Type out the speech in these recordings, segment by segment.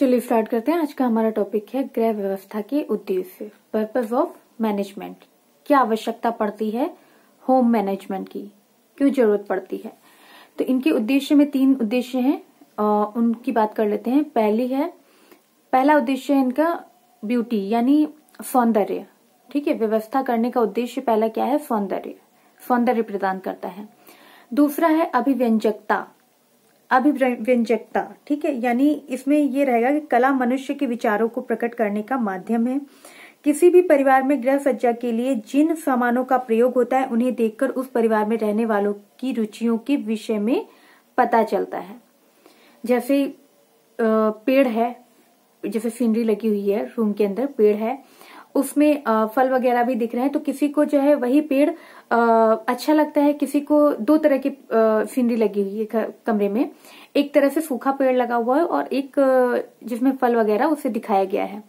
चलिए स्टार्ट करते हैं आज का हमारा टॉपिक है ग्रह व्यवस्था के उद्देश्य पर्पज ऑफ मैनेजमेंट क्या आवश्यकता पड़ती है होम मैनेजमेंट की क्यों जरूरत पड़ती है तो इनके उद्देश्य में तीन उद्देश्य हैं उनकी बात कर लेते हैं पहली है पहला उद्देश्य है इनका ब्यूटी यानी सौंदर्य ठीक है व्यवस्था करने का उद्देश्य पहला क्या है सौंदर्य सौंदर्य प्रदान करता है दूसरा है अभिव्यंजकता अभिव्यंजकता ठीक है यानी इसमें ये रहेगा कि कला मनुष्य के विचारों को प्रकट करने का माध्यम है किसी भी परिवार में गृह सज्जा के लिए जिन सामानों का प्रयोग होता है उन्हें देखकर उस परिवार में रहने वालों की रुचियों के विषय में पता चलता है जैसे पेड़ है जैसे सीनरी लगी हुई है रूम के अंदर पेड़ है उसमें फल वगैरह भी दिख रहे हैं तो किसी को जो है वही पेड़ अच्छा लगता है किसी को दो तरह की सीनरी लगी हुई है कमरे में एक तरह से सूखा पेड़ लगा हुआ है और एक जिसमें फल वगैरह उसे दिखाया गया है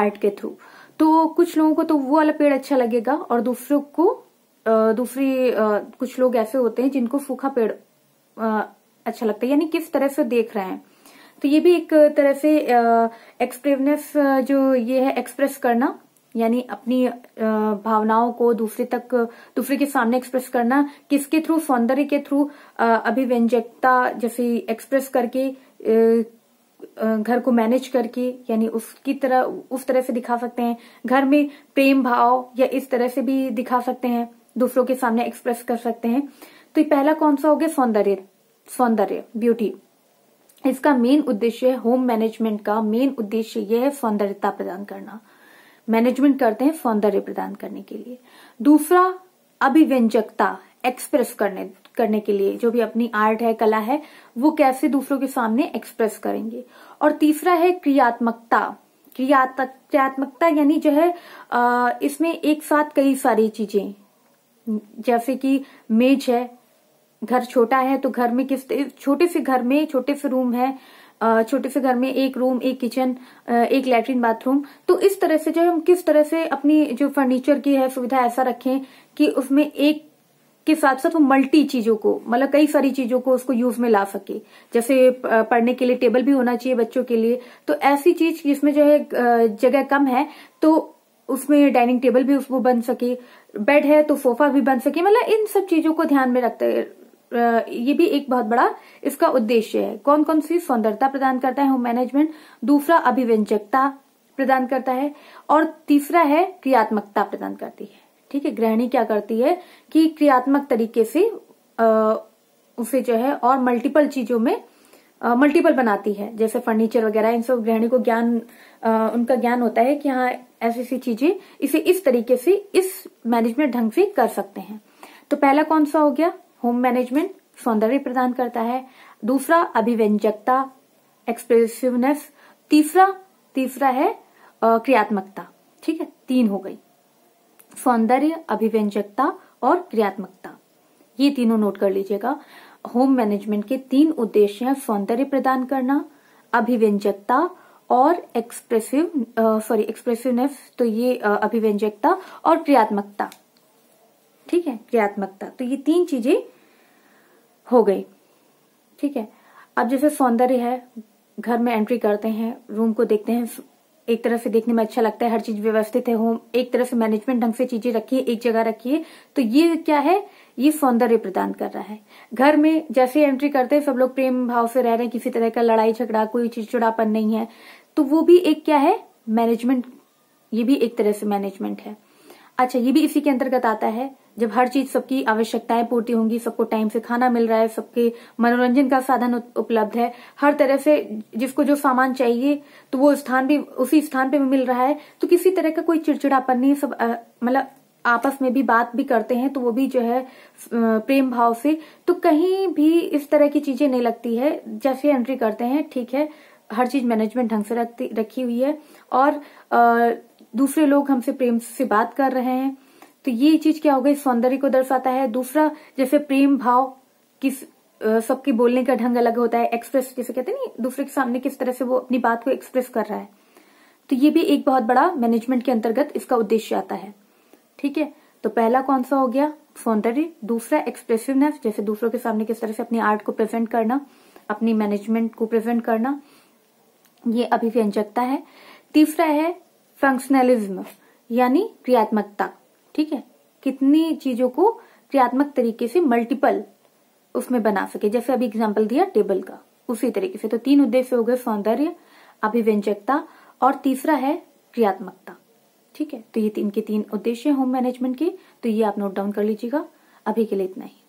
आर्ट के थ्रू तो कुछ लोगों को तो वो वाला पेड़ अच्छा लगेगा और दूसरों को दूसरी कुछ लोग ऐसे होते हैं जिनको सूखा पेड़ अच्छा लगता है यानी किस तरह से देख रहे हैं तो ये भी एक तरह से एक्सप्रेवनेस जो ये है एक्सप्रेस करना यानी अपनी भावनाओं को दूसरे तक दूसरे के सामने एक्सप्रेस करना किसके थ्रू सौंदर्य के थ्रू अभिव्यंजकता जैसे एक्सप्रेस करके घर को मैनेज करके यानी उसकी तरह उस तरह से दिखा सकते हैं घर में प्रेम भाव या इस तरह से भी दिखा सकते हैं दूसरों के सामने एक्सप्रेस कर सकते हैं तो ये पहला कौन सा हो गया सौंदर्य सौंदर्य ब्यूटी इसका मेन उद्देश्य है होम मैनेजमेंट का मेन उद्देश्य यह है सौंदर्यता प्रदान करना मैनेजमेंट करते हैं सौंदर्य प्रदान करने के लिए दूसरा अभिव्यंजकता एक्सप्रेस करने करने के लिए जो भी अपनी आर्ट है कला है वो कैसे दूसरों के सामने एक्सप्रेस करेंगे और तीसरा है क्रियात्मकता क्रियात्मक क्रियात्मकता यानी जो है इसमें एक साथ कई सारी चीजें जैसे कि मेज है घर छोटा है तो घर में किस छोटे से घर में छोटे से रूम है छोटे से घर में एक रूम एक किचन एक लेटरिन बाथरूम तो इस तरह से जो हम किस तरह से अपनी जो फर्नीचर की है सुविधा ऐसा रखें कि उसमें एक के साथ साथ वो मल्टी चीजों को मतलब कई सारी चीजों को उसको यूज में ला सके जैसे पढ़ने के लिए टेबल भी होना चाहिए बच्चों के लिए तो ऐसी चीज जिसमें जो है जगह कम है तो उसमें डाइनिंग टेबल भी उसको बन सके बेड है तो सोफा भी बन सके मतलब इन सब चीजों को ध्यान में रखते ये भी एक बहुत बड़ा इसका उद्देश्य है कौन कौन सी सौंदर्यता प्रदान करता है होम मैनेजमेंट दूसरा अभिव्यंजकता प्रदान करता है और तीसरा है क्रियात्मकता प्रदान करती है ठीक है गृहिणी क्या करती है कि क्रियात्मक तरीके से आ, उसे जो है और मल्टीपल चीजों में मल्टीपल बनाती है जैसे फर्नीचर वगैरह इन सब गृहिणी को ज्ञान उनका ज्ञान होता है कि हाँ ऐसी ऐसी चीजें इसे इस तरीके से इस मैनेजमेंट ढंग से कर सकते हैं तो पहला कौन सा हो गया होम मैनेजमेंट सौंदर्य प्रदान करता है दूसरा अभिव्यंजकता एक्सप्रेसिवनेस तीसरा तीसरा है क्रियात्मकता ठीक है तीन हो गई सौंदर्य अभिव्यंजकता और क्रियात्मकता ये तीनों नोट कर लीजिएगा होम मैनेजमेंट के तीन उद्देश्य हैं सौंदर्य प्रदान करना अभिव्यंजकता और एक्सप्रेसिव सॉरी एक्सप्रेसिवनेस तो ये अभिव्यंजकता और क्रियात्मकता ठीक है क्रियात्मकता तो ये तीन चीजें हो गई ठीक है अब जैसे सौंदर्य है घर में एंट्री करते हैं रूम को देखते हैं एक तरफ से देखने में अच्छा लगता है हर चीज व्यवस्थित है होम एक तरफ से मैनेजमेंट ढंग से चीजें रखिए एक जगह रखिए तो ये क्या है ये सौंदर्य प्रदान कर रहा है घर में जैसे एंट्री करते हैं सब लोग प्रेम भाव से रह रहे हैं किसी तरह का लड़ाई झगड़ा कोई चीज चुड़ापन नहीं है तो वो भी एक क्या है मैनेजमेंट ये भी एक तरह से मैनेजमेंट है अच्छा ये भी इसी के अंतर्गत आता है जब हर चीज सबकी आवश्यकताएं पूर्ति होंगी सबको टाइम से खाना मिल रहा है सबके मनोरंजन का साधन उपलब्ध है हर तरह से जिसको जो सामान चाहिए तो वो स्थान भी उसी स्थान पे मिल रहा है तो किसी तरह का कोई चिड़चिड़ापन नहीं सब मतलब आपस में भी बात भी करते हैं तो वो भी जो है प्रेम भाव से तो कहीं भी इस तरह की चीजें नहीं लगती है जैसे एंट्री करते हैं ठीक है हर चीज मैनेजमेंट ढंग से रखती रखी हुई है और आ, दूसरे लोग हमसे प्रेम से बात कर रहे हैं तो ये चीज क्या हो गई सौंदर्य को दर्शाता है दूसरा जैसे प्रेम भाव किस सबके बोलने का ढंग अलग होता है एक्सप्रेस जैसे कहते हैं दूसरे के सामने किस तरह से वो अपनी बात को एक्सप्रेस कर रहा है तो ये भी एक बहुत बड़ा मैनेजमेंट के अंतर्गत इसका उद्देश्य आता है ठीक है तो पहला कौन सा हो गया सौंदर्य दूसरा एक्सप्रेसिवनेस जैसे दूसरों के सामने किस तरह से अपनी आर्ट को प्रेजेंट करना अपनी मैनेजमेंट को प्रेजेंट करना ये अभिव्यंजकता है तीसरा है फंक्शनलिज्म यानी क्रियात्मकता ठीक है कितनी चीजों को क्रियात्मक तरीके से मल्टीपल उसमें बना सके जैसे अभी एग्जाम्पल दिया टेबल का उसी तरीके से तो तीन उद्देश्य हो गए सौंदर्य अभिव्यंजकता और तीसरा है क्रियात्मकता ठीक है तो ये तीन के तीन उद्देश्य होम मैनेजमेंट के तो ये आप नोट डाउन कर लीजिएगा अभी के लिए इतना ही